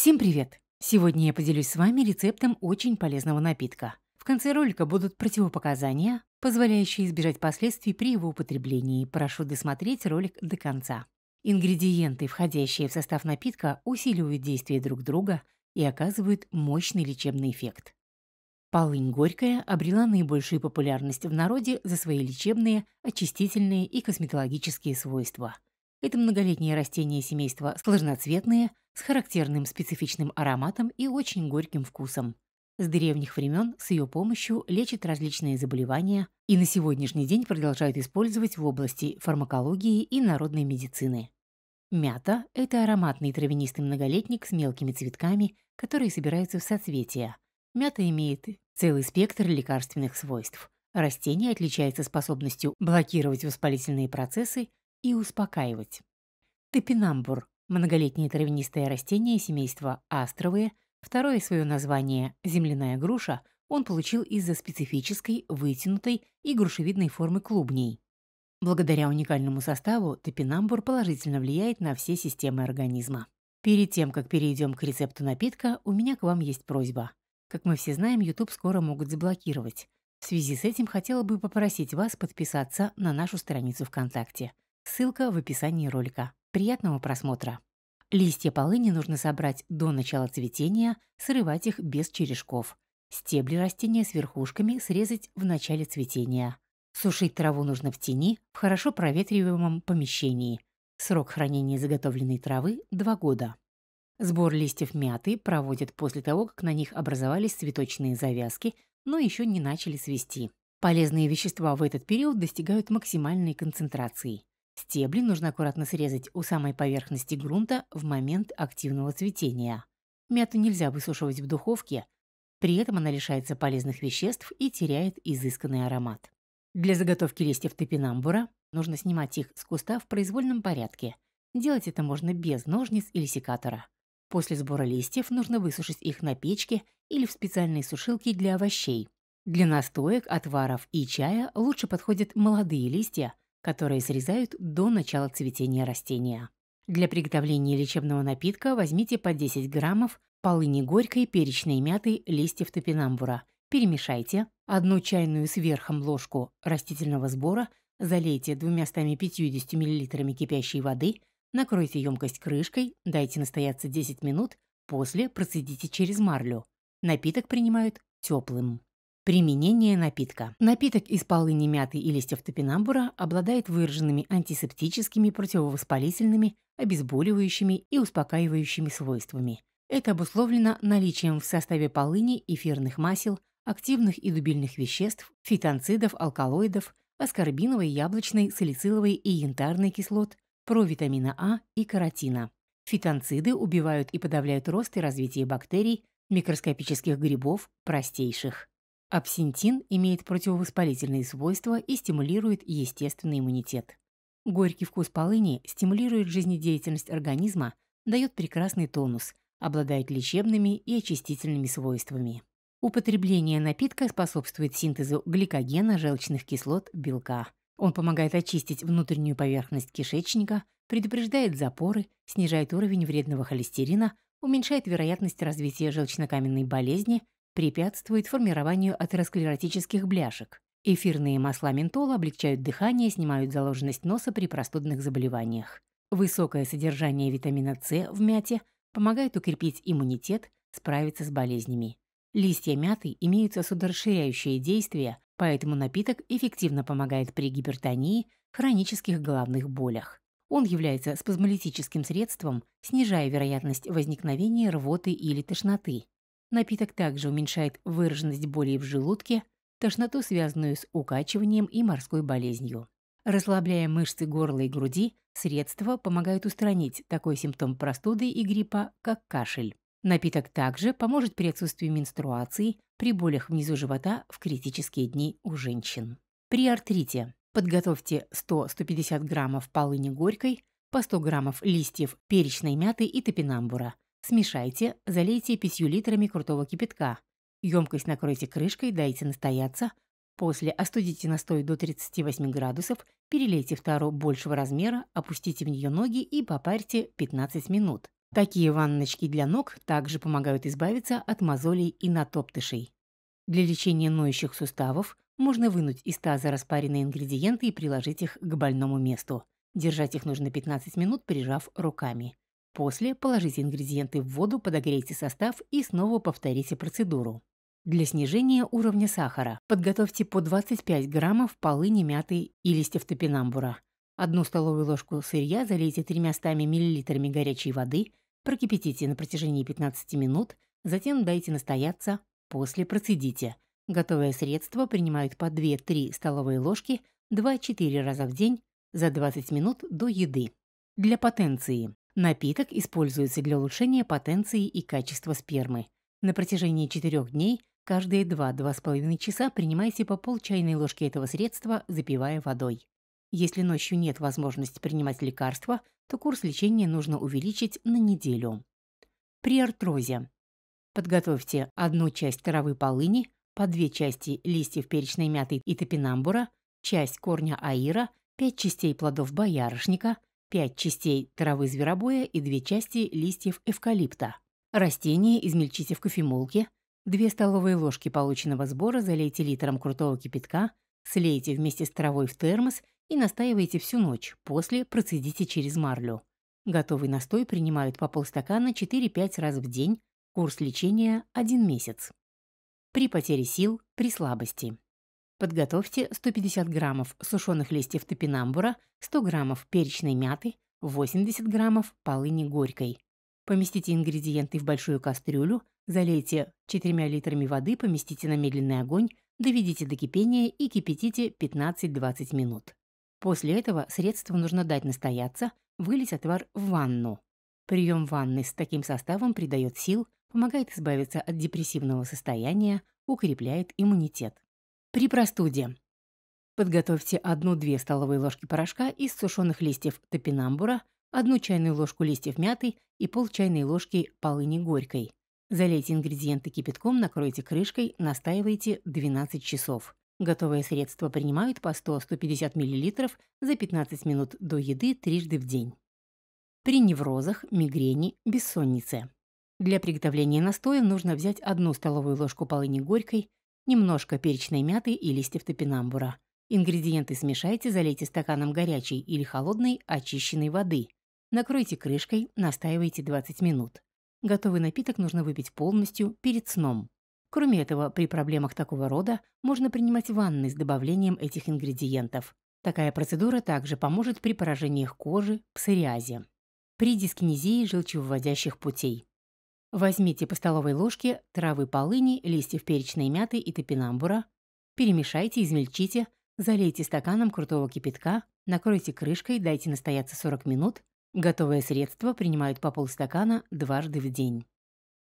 Всем привет! Сегодня я поделюсь с вами рецептом очень полезного напитка. В конце ролика будут противопоказания, позволяющие избежать последствий при его употреблении. Прошу досмотреть ролик до конца. Ингредиенты, входящие в состав напитка, усиливают действие друг друга и оказывают мощный лечебный эффект. Полынь горькая обрела наибольшую популярность в народе за свои лечебные, очистительные и косметологические свойства – это многолетние растения семейства сложноцветные, с характерным специфичным ароматом и очень горьким вкусом. С древних времен с ее помощью лечат различные заболевания и на сегодняшний день продолжают использовать в области фармакологии и народной медицины. Мята – это ароматный травянистый многолетник с мелкими цветками, которые собираются в соцветия. Мята имеет целый спектр лекарственных свойств. Растение отличается способностью блокировать воспалительные процессы и успокаивать. Топинамбур – многолетнее травянистое растение семейства астровые, второе свое название – земляная груша – он получил из-за специфической, вытянутой и грушевидной формы клубней. Благодаря уникальному составу топинамбур положительно влияет на все системы организма. Перед тем, как перейдем к рецепту напитка, у меня к вам есть просьба. Как мы все знаем, YouTube скоро могут заблокировать. В связи с этим хотела бы попросить вас подписаться на нашу страницу ВКонтакте – Ссылка в описании ролика. Приятного просмотра! Листья полыни нужно собрать до начала цветения, срывать их без черешков. Стебли растения с верхушками срезать в начале цветения. Сушить траву нужно в тени, в хорошо проветриваемом помещении. Срок хранения заготовленной травы – 2 года. Сбор листьев мяты проводят после того, как на них образовались цветочные завязки, но еще не начали свисти. Полезные вещества в этот период достигают максимальной концентрации. Стебли нужно аккуратно срезать у самой поверхности грунта в момент активного цветения. Мяту нельзя высушивать в духовке, при этом она лишается полезных веществ и теряет изысканный аромат. Для заготовки листьев топинамбура нужно снимать их с куста в произвольном порядке. Делать это можно без ножниц или секатора. После сбора листьев нужно высушить их на печке или в специальной сушилке для овощей. Для настоек, отваров и чая лучше подходят молодые листья – которые срезают до начала цветения растения. Для приготовления лечебного напитка возьмите по 10 граммов полыни горькой, перечной мяты, листьев топинамбура. Перемешайте. Одну чайную сверхом ложку растительного сбора залейте 250 мл кипящей воды, накройте емкость крышкой, дайте настояться 10 минут, после процедите через марлю. Напиток принимают теплым. Применение напитка. Напиток из полыни, мяты и листьев топинамбура обладает выраженными антисептическими, противовоспалительными, обезболивающими и успокаивающими свойствами. Это обусловлено наличием в составе полыни эфирных масел, активных и дубильных веществ, фитонцидов, алкалоидов, аскорбиновой, яблочной, салициловой и янтарной кислот, провитамина А и каротина. Фитонциды убивают и подавляют рост и развитие бактерий, микроскопических грибов, простейших. Апсентин имеет противовоспалительные свойства и стимулирует естественный иммунитет. Горький вкус полыни стимулирует жизнедеятельность организма, дает прекрасный тонус, обладает лечебными и очистительными свойствами. Употребление напитка способствует синтезу гликогена, желчных кислот, белка. Он помогает очистить внутреннюю поверхность кишечника, предупреждает запоры, снижает уровень вредного холестерина, уменьшает вероятность развития желчнокаменной болезни – Препятствует формированию атеросклеротических бляшек. Эфирные масла ментола облегчают дыхание, снимают заложенность носа при простудных заболеваниях. Высокое содержание витамина С в мяте помогает укрепить иммунитет, справиться с болезнями. Листья мяты имеют сосудорасширяющее действие, поэтому напиток эффективно помогает при гипертонии, хронических головных болях. Он является спазмолитическим средством, снижая вероятность возникновения рвоты или тошноты. Напиток также уменьшает выраженность боли в желудке, тошноту, связанную с укачиванием и морской болезнью. Расслабляя мышцы горла и груди, средства помогают устранить такой симптом простуды и гриппа, как кашель. Напиток также поможет при отсутствии менструации, при болях внизу живота в критические дни у женщин. При артрите подготовьте 100-150 граммов полыни горькой, по 100 граммов листьев перечной мяты и топинамбура – Смешайте, залейте 5 литрами крутого кипятка. Емкость накройте крышкой, дайте настояться. После остудите настой до 38 градусов, перелейте в тару большего размера, опустите в нее ноги и попарьте 15 минут. Такие ванночки для ног также помогают избавиться от мозолей и натоптышей. Для лечения ноющих суставов можно вынуть из таза распаренные ингредиенты и приложить их к больному месту. Держать их нужно 15 минут, прижав руками. После положите ингредиенты в воду, подогрейте состав и снова повторите процедуру. Для снижения уровня сахара подготовьте по 25 граммов полыни мяты и листьев топинамбура. Одну столовую ложку сырья залейте 300 мл горячей воды, прокипятите на протяжении 15 минут, затем дайте настояться, после процедите. Готовое средство принимают по 2-3 столовые ложки 2-4 раза в день за 20 минут до еды. Для потенции Напиток используется для улучшения потенции и качества спермы. На протяжении 4 дней каждые 2-2,5 часа принимайте по пол чайной ложки этого средства, запивая водой. Если ночью нет возможности принимать лекарства, то курс лечения нужно увеличить на неделю. При артрозе. Подготовьте одну часть коровы полыни, по две части листьев перечной мяты и топинамбура, часть корня аира, 5 частей плодов боярышника – 5 частей травы зверобоя и 2 части листьев эвкалипта. Растение измельчите в кофемолке, 2 столовые ложки полученного сбора залейте литром крутого кипятка, слейте вместе с травой в термос и настаивайте всю ночь, после процедите через марлю. Готовый настой принимают по полстакана 4-5 раз в день, курс лечения 1 месяц. При потере сил, при слабости. Подготовьте 150 граммов сушеных листьев топинамбура, 100 граммов перечной мяты, 80 граммов полыни горькой. Поместите ингредиенты в большую кастрюлю, залейте 4 литрами воды, поместите на медленный огонь, доведите до кипения и кипятите 15-20 минут. После этого средство нужно дать настояться, вылить отвар в ванну. Прием ванны с таким составом придает сил, помогает избавиться от депрессивного состояния, укрепляет иммунитет. При простуде. Подготовьте 1-2 столовые ложки порошка из сушеных листьев топинамбура, 1 чайную ложку листьев мяты и пол чайной ложки полыни горькой. Залейте ингредиенты кипятком, накройте крышкой, настаивайте 12 часов. Готовое средство принимают по 100-150 мл за 15 минут до еды трижды в день. При неврозах, мигрени, бессоннице. Для приготовления настоя нужно взять 1 столовую ложку полыни горькой, немножко перечной мяты и листьев топинамбура. Ингредиенты смешайте, залейте стаканом горячей или холодной очищенной воды. Накройте крышкой, настаивайте 20 минут. Готовый напиток нужно выпить полностью перед сном. Кроме этого, при проблемах такого рода можно принимать ванны с добавлением этих ингредиентов. Такая процедура также поможет при поражениях кожи, псориазе. При дискинезии желчевыводящих путей. Возьмите по столовой ложке травы полыни, листьев перечной мяты и топинамбура, перемешайте, измельчите, залейте стаканом крутого кипятка, накройте крышкой, дайте настояться 40 минут. Готовое средство принимают по полстакана дважды в день.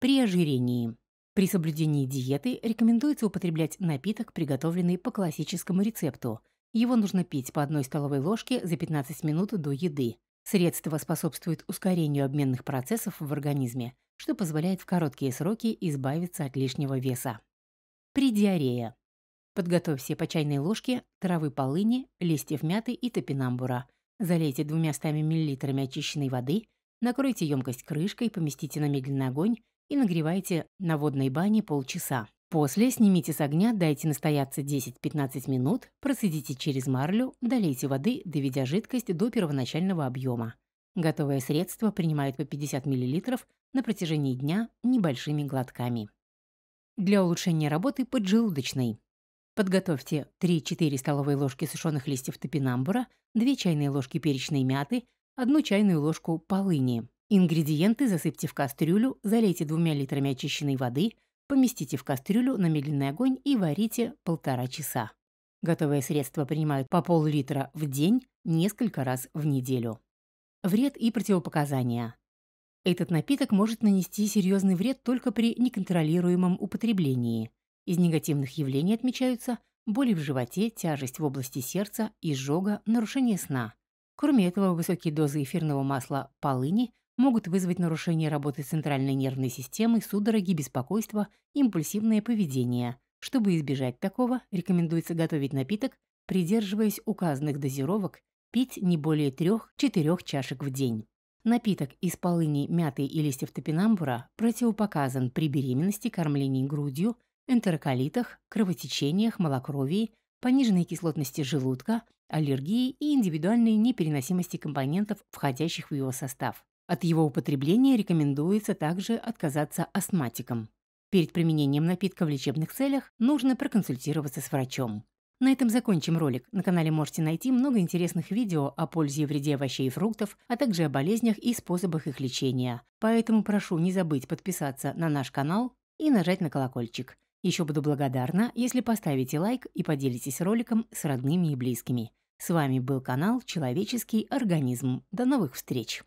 При ожирении. При соблюдении диеты рекомендуется употреблять напиток, приготовленный по классическому рецепту. Его нужно пить по одной столовой ложке за 15 минут до еды. Средство способствует ускорению обменных процессов в организме, что позволяет в короткие сроки избавиться от лишнего веса. Придиарея. Подготовь все по чайной ложке травы полыни, листьев мяты и топинамбура. Залейте 200 мл очищенной воды, накройте емкость крышкой, поместите на медленный огонь и нагревайте на водной бане полчаса. После снимите с огня, дайте настояться 10-15 минут, процедите через марлю, долейте воды, доведя жидкость до первоначального объема. Готовое средство принимают по 50 мл на протяжении дня небольшими глотками. Для улучшения работы поджелудочной. Подготовьте 3-4 столовые ложки сушеных листьев топинамбура, 2 чайные ложки перечной мяты, 1 чайную ложку полыни. Ингредиенты засыпьте в кастрюлю, залейте 2 литрами очищенной воды, поместите в кастрюлю на медленный огонь и варите полтора часа. Готовое средство принимают по пол-литра в день несколько раз в неделю. Вред и противопоказания. Этот напиток может нанести серьезный вред только при неконтролируемом употреблении. Из негативных явлений отмечаются боли в животе, тяжесть в области сердца, изжога, нарушение сна. Кроме этого, высокие дозы эфирного масла полыни могут вызвать нарушение работы центральной нервной системы, судороги, беспокойство, импульсивное поведение. Чтобы избежать такого, рекомендуется готовить напиток, придерживаясь указанных дозировок Пить не более 3-4 чашек в день. Напиток из полыни, мяты и листьев топинамбура противопоказан при беременности, кормлении грудью, энтероколитах, кровотечениях, малокровии, пониженной кислотности желудка, аллергии и индивидуальной непереносимости компонентов, входящих в его состав. От его употребления рекомендуется также отказаться астматикам. Перед применением напитка в лечебных целях нужно проконсультироваться с врачом. На этом закончим ролик. На канале можете найти много интересных видео о пользе и вреде овощей и фруктов, а также о болезнях и способах их лечения. Поэтому прошу не забыть подписаться на наш канал и нажать на колокольчик. Еще буду благодарна, если поставите лайк и поделитесь роликом с родными и близкими. С вами был канал «Человеческий организм». До новых встреч!